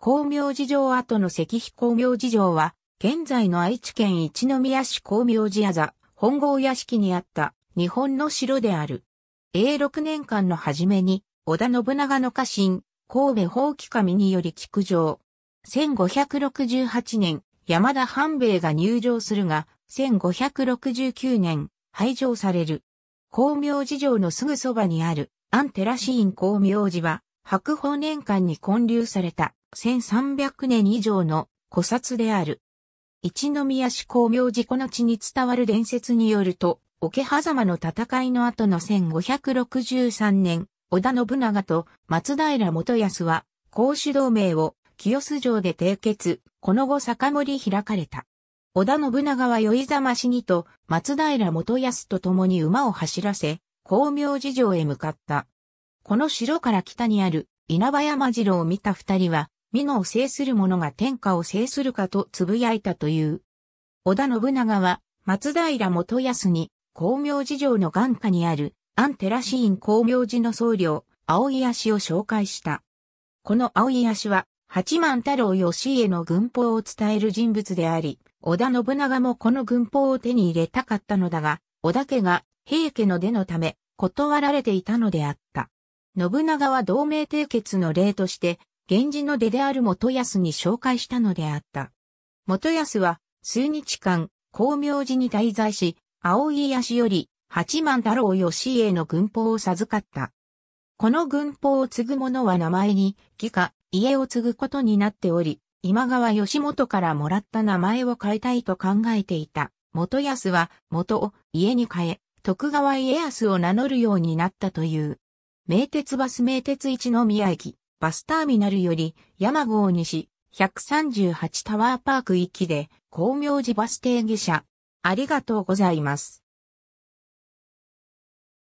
光明寺城跡の石碑光明寺城は、現在の愛知県一宮市光明寺座、本郷屋敷にあった日本の城である。永6年間の初めに、織田信長の家臣、神戸法規神により築城。1568年、山田半兵衛が入城するが、1569年、廃城される。光明寺城のすぐそばにある、安寺ー院光明寺は、白宝年間に建立された。1300年以上の古刹である。一宮市光明寺この地に伝わる伝説によると、桶狭間の戦いの後の1563年、織田信長と松平元康は、公主同盟を清洲城で締結、この後酒盛開かれた。織田信長は酔いざましにと松平元康と共に馬を走らせ、光明寺城へ向かった。この城から北にある稲葉山城を見た二人は、美濃を制する者が天下を制するかと呟いたという。織田信長は、松平元康に、光明寺城の眼下にある、アンテラシーン光明寺の僧侶、青井足を紹介した。この青井足は、八幡太郎義家の軍法を伝える人物であり、織田信長もこの軍法を手に入れたかったのだが、織田家が平家の出のため断られていたのであった。信長は同盟締結の例として、源氏の出である元康に紹介したのであった。元康は、数日間、光明寺に滞在し、青家康より、八幡太郎義家の軍法を授かった。この軍法を継ぐ者は名前に、義家、家を継ぐことになっており、今川義元からもらった名前を変えたいと考えていた。元康は、元を家に変え、徳川家康を名乗るようになったという。名鉄バス名鉄一宮駅。バスターミナルより山号西138タワーパーク行きで、光明寺バス停下車。ありがとうございます。